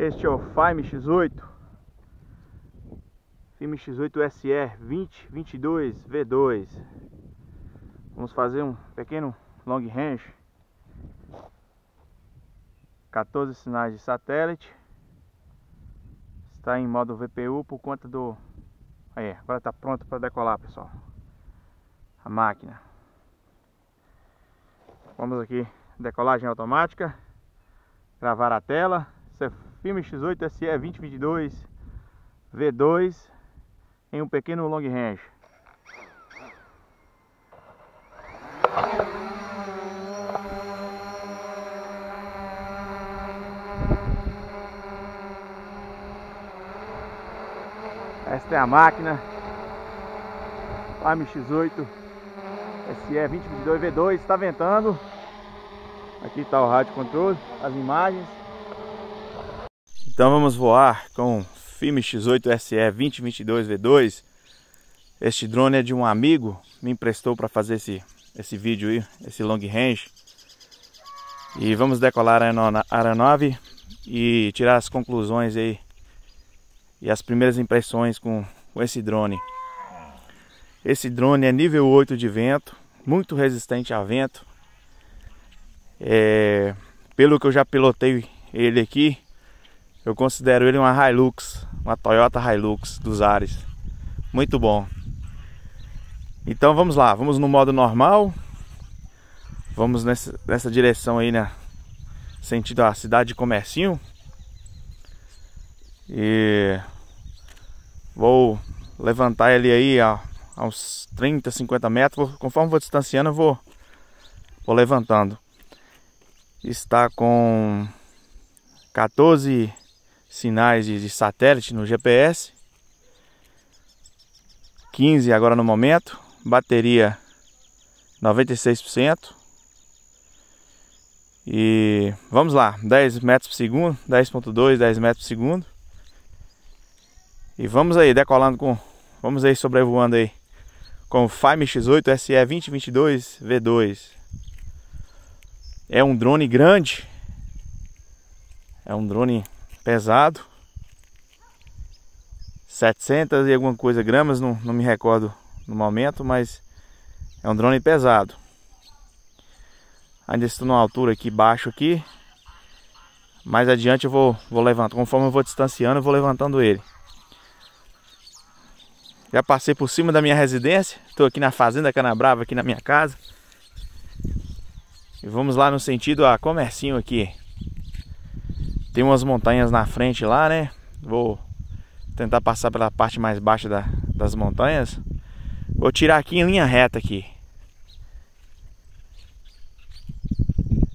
Este é o Fime X8 Fime X8 SR 2022 V2 Vamos fazer um pequeno long range 14 sinais de satélite Está em modo VPU por conta do... Aí, agora está pronto para decolar pessoal A máquina Vamos aqui, decolagem automática Gravar a tela Filme X8 SE 2022 V2 em um pequeno long range. Esta é a máquina Palm X8 SE 2022 V2 está ventando. Aqui está o rádio controle, as imagens. Então vamos voar com FIME X8 SE 2022 V2. Este drone é de um amigo, me emprestou para fazer esse, esse vídeo aí, esse long range. E vamos decolar a aeronave e tirar as conclusões aí e as primeiras impressões com, com esse drone. Esse drone é nível 8 de vento, muito resistente a vento. É, pelo que eu já pilotei ele aqui, eu considero ele uma Hilux, uma Toyota Hilux dos ares. Muito bom. Então vamos lá, vamos no modo normal. Vamos nessa, nessa direção aí, né? Sentido a cidade de Comercinho. E vou levantar ele aí a, a uns 30, 50 metros. Conforme vou distanciando, eu vou, vou levantando. Está com 14 sinais de, de satélite no GPS. 15 agora no momento, bateria 96%. E vamos lá, 10 metros por segundo, 10.2, 10 metros por segundo. E vamos aí, decolando com, vamos aí sobrevoando aí com o Fime X8 SE 2022 V2. É um drone grande. É um drone pesado. 700 e alguma coisa gramas, não, não me recordo no momento, mas é um drone pesado. Ainda estou numa altura aqui baixo aqui. Mais adiante eu vou, vou levantar, conforme eu vou distanciando, eu vou levantando ele. Já passei por cima da minha residência, estou aqui na fazenda Canabrava, aqui na minha casa. E vamos lá no sentido a comercinho aqui. Tem umas montanhas na frente lá, né? Vou tentar passar pela parte mais baixa da, das montanhas. Vou tirar aqui em linha reta aqui.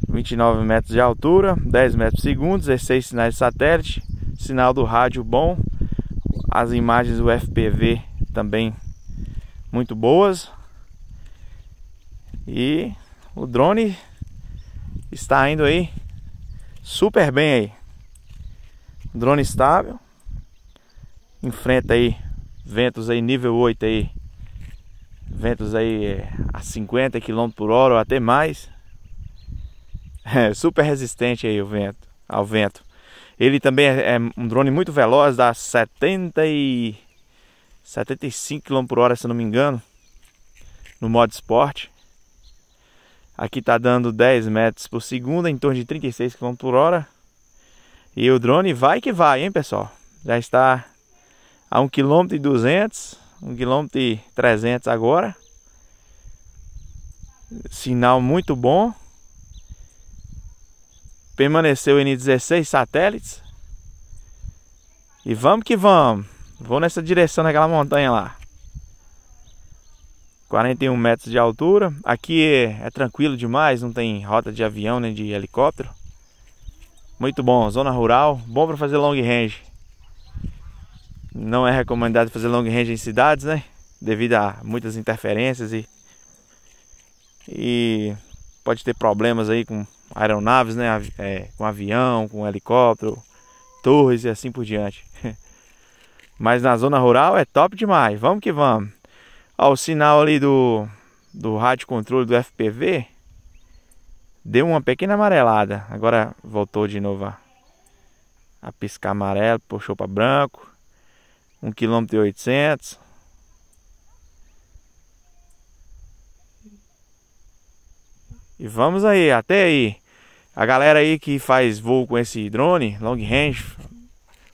29 metros de altura, 10 metros por segundo, 16 sinais de satélite, sinal do rádio bom, as imagens do FPV também muito boas. E o drone está indo aí super bem aí. Drone estável. Enfrenta aí ventos aí nível 8 aí. Ventos aí eh, a 50 km por hora ou até mais. É, super resistente aí o vento, ao vento. Ele também é, é um drone muito veloz, dá 70 e 75 km por hora, se não me engano, no modo esporte. Aqui está dando 10 metros por segundo, em torno de 36 km por hora. E o drone vai que vai, hein, pessoal? Já está a 1 km e 200, 1 km e 300 agora. Sinal muito bom. Permaneceu n 16 satélites. E vamos que vamos. Vou nessa direção daquela montanha lá. 41 metros de altura. Aqui é, é tranquilo demais, não tem rota de avião nem de helicóptero. Muito bom, zona rural, bom para fazer long range. Não é recomendado fazer long range em cidades, né? Devido a muitas interferências e e pode ter problemas aí com aeronaves, né? É, com avião, com helicóptero, torres e assim por diante. Mas na zona rural é top demais. Vamos que vamos. Ó, o sinal ali do, do rádio controle do FPV Deu uma pequena amarelada. Agora voltou de novo a, a piscar amarelo, puxou para branco. 1 km e 800. E vamos aí, até aí. A galera aí que faz voo com esse drone, long range,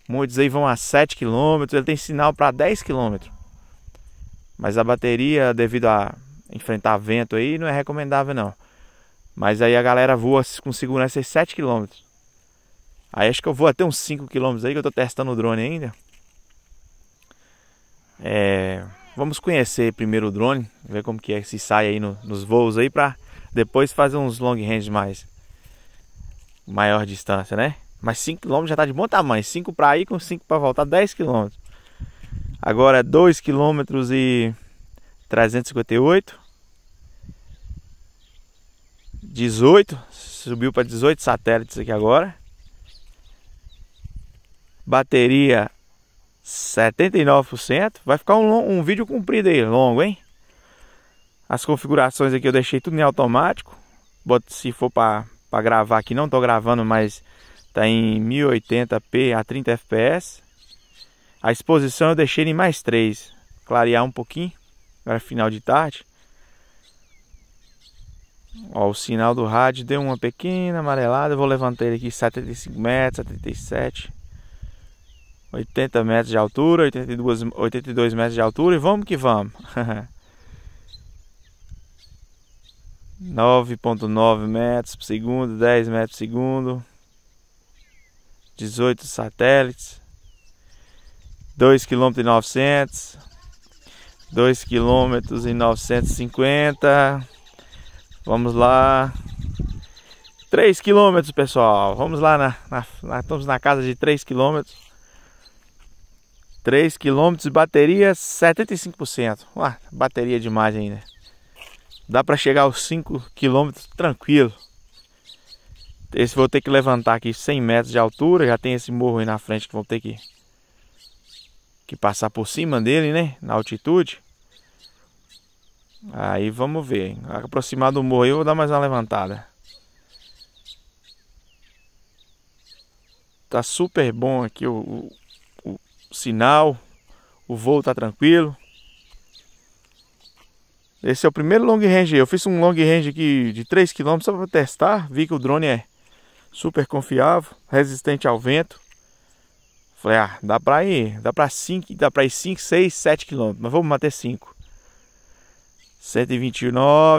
muitos aí vão a 7 km, ele tem sinal para 10 km. Mas a bateria, devido a enfrentar vento aí, não é recomendável não. Mas aí a galera voa com segurança 7 km. Aí acho que eu vou até uns 5 km aí, que eu tô testando o drone ainda. É, vamos conhecer primeiro o drone, ver como que é que se sai aí no, nos voos aí pra depois fazer uns long range mais maior distância, né? Mas 5 km já tá de bom tamanho, 5 para ir com 5 para voltar, 10 km. Agora 2 é km e 358 18, subiu para 18 satélites aqui agora. Bateria 79%. Vai ficar um, um vídeo comprido aí, longo, hein? As configurações aqui eu deixei tudo em automático. Se for para gravar aqui, não estou gravando, mas tá em 1080p a 30 fps. A exposição eu deixei em mais 3, clarear um pouquinho, agora é final de tarde. Ó, o sinal do rádio deu uma pequena amarelada. Eu vou levantar ele aqui 75 metros, 77, 80 metros de altura, 82, 82 metros de altura e vamos que vamos. 9.9 metros por segundo, 10 metros por segundo, 18 satélites, 2 km e 900, 2 km e 950 Vamos lá. 3 quilômetros, pessoal. Vamos lá, na, na, na, estamos na casa de 3 quilômetros. 3 quilômetros, bateria 75%. Ué, bateria é demais ainda. Dá para chegar aos 5 quilômetros tranquilo. Esse vou ter que levantar aqui 100 metros de altura. Já tem esse morro aí na frente que vão ter que, que passar por cima dele, né? Na altitude. Aí vamos ver. Aproximar do morro eu vou dar mais uma levantada. Tá super bom aqui o, o, o sinal. O voo tá tranquilo. Esse é o primeiro long range. Eu fiz um long range aqui de 3 km só para testar. Vi que o drone é super confiável, resistente ao vento. Falei, ah, dá para ir, dá para 5, dá para ir 5, 6, 7 km, mas vamos bater 5. 129,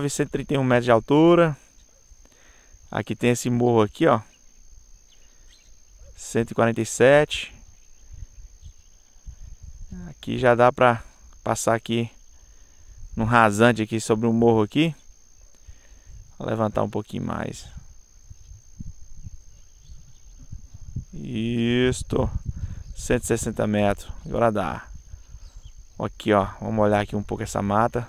131 metros de altura. Aqui tem esse morro aqui, ó. 147. Aqui já dá pra passar aqui no rasante aqui sobre o um morro aqui. Vou levantar um pouquinho mais. Isto. 160 metros. Agora dá. Aqui, ó. Vamos olhar aqui um pouco essa mata.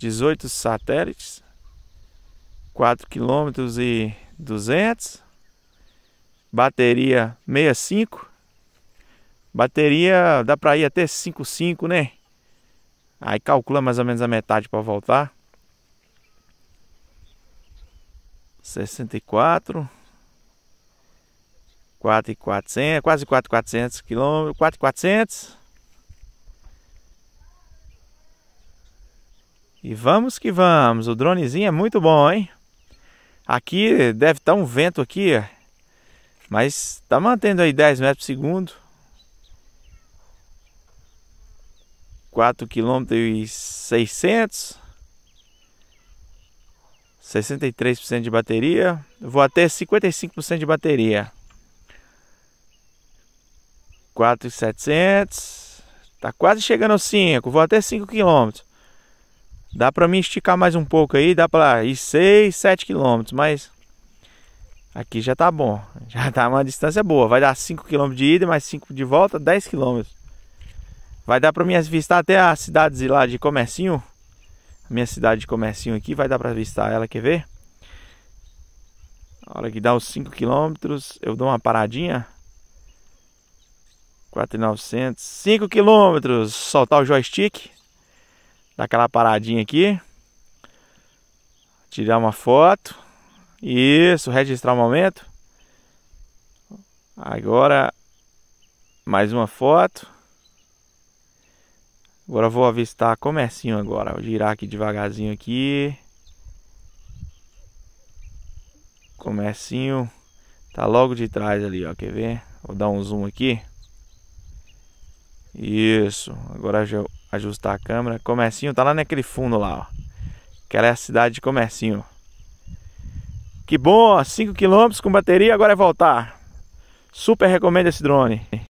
18 satélites, 4 km e 200, bateria 65, bateria dá para ir até 55, né? Aí calcula mais ou menos a metade para voltar. 64 4 e 400, quase 4 400 quilômetros, 4 400 E vamos que vamos, o dronezinho é muito bom, hein? Aqui deve estar tá um vento aqui, é. mas está mantendo aí 10 metros por segundo. 4 km e 600. 63% de bateria. Vou até 55% de bateria. 4,700. Está quase chegando aos 5. Vou até 5 km. Dá para mim esticar mais um pouco aí, dá para ir 6, 7 quilômetros, mas aqui já tá bom. Já tá uma distância boa. Vai dar 5 quilômetros de ida, mais 5 de volta, 10 quilômetros. Vai dar para mim avistar até a cidade de lá de Comercinho. A minha cidade de Comercinho aqui, vai dar para avistar ela, quer ver? A hora que dá os 5 quilômetros, eu dou uma paradinha. 4.900, 5 quilômetros, soltar o joystick dar aquela paradinha aqui, tirar uma foto, isso, registrar o momento. Agora, mais uma foto. Agora vou avistar comecinho agora, vou girar aqui devagarzinho aqui. comecinho tá logo de trás ali, ó, quer ver? Vou dar um zoom aqui. Isso, agora já ajustar a câmera. Comercinho tá lá naquele fundo lá, ó. Aquela é a cidade de Comercinho. Que bom, 5 km com bateria, agora é voltar. Super recomendo esse drone.